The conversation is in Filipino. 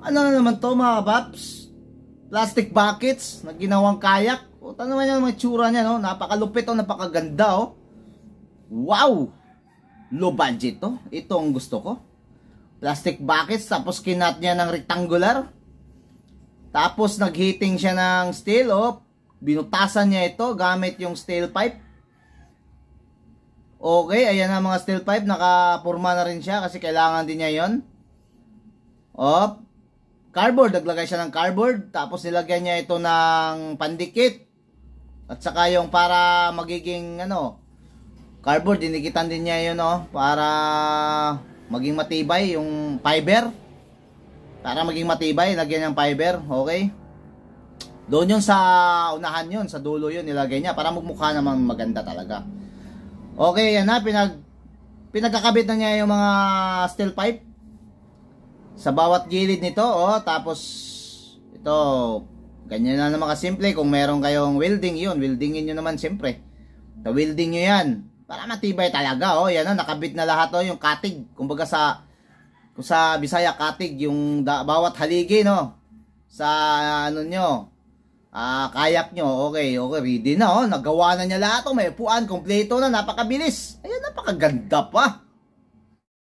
Ano na naman to mga baps? Plastic buckets na ginawang kayak. O tano naman yung mga tsura niya no? Napakalupit o oh. napakaganda o. Oh. Wow! Low budget to. Oh. Ito ang gusto ko. Plastic buckets tapos kinat niya ng rectangular. Tapos nagheating siya ng steel o. Binutasan niya ito gamit yung steel pipe. Okay, ayan na mga steel pipe. Nakapurma na rin siya kasi kailangan din niya yon. Op cardboard. Naglagay siya ng cardboard. Tapos nilagyan niya ito ng pandikit. At saka yung para magiging ano, cardboard. Dinikitan din niya yun no? Oh, para maging matibay yung fiber. Para maging matibay, lagyan ng fiber. Okay? Doon yun sa unahan yun, sa dulo yun nilagay niya para magmukha naman maganda talaga. Okay, yan na pinag pinagkakabit na niya yung mga steel pipe sa bawat gilid nito oh tapos ito ganyan na naman kasimple kung meron kayong welding yun weldingin nyo naman siyempre na welding nyo yan para matibay talaga oh yan oh nakabit na lahat oh yung katig kumbaga sa kung sa Bisaya katig yung da, bawat haligi no sa ano nyo ah, kayak nyo okay okay ready na oh nagawa na niya lahat oh may puan kompleto na napakabilis ayan napakaganda pa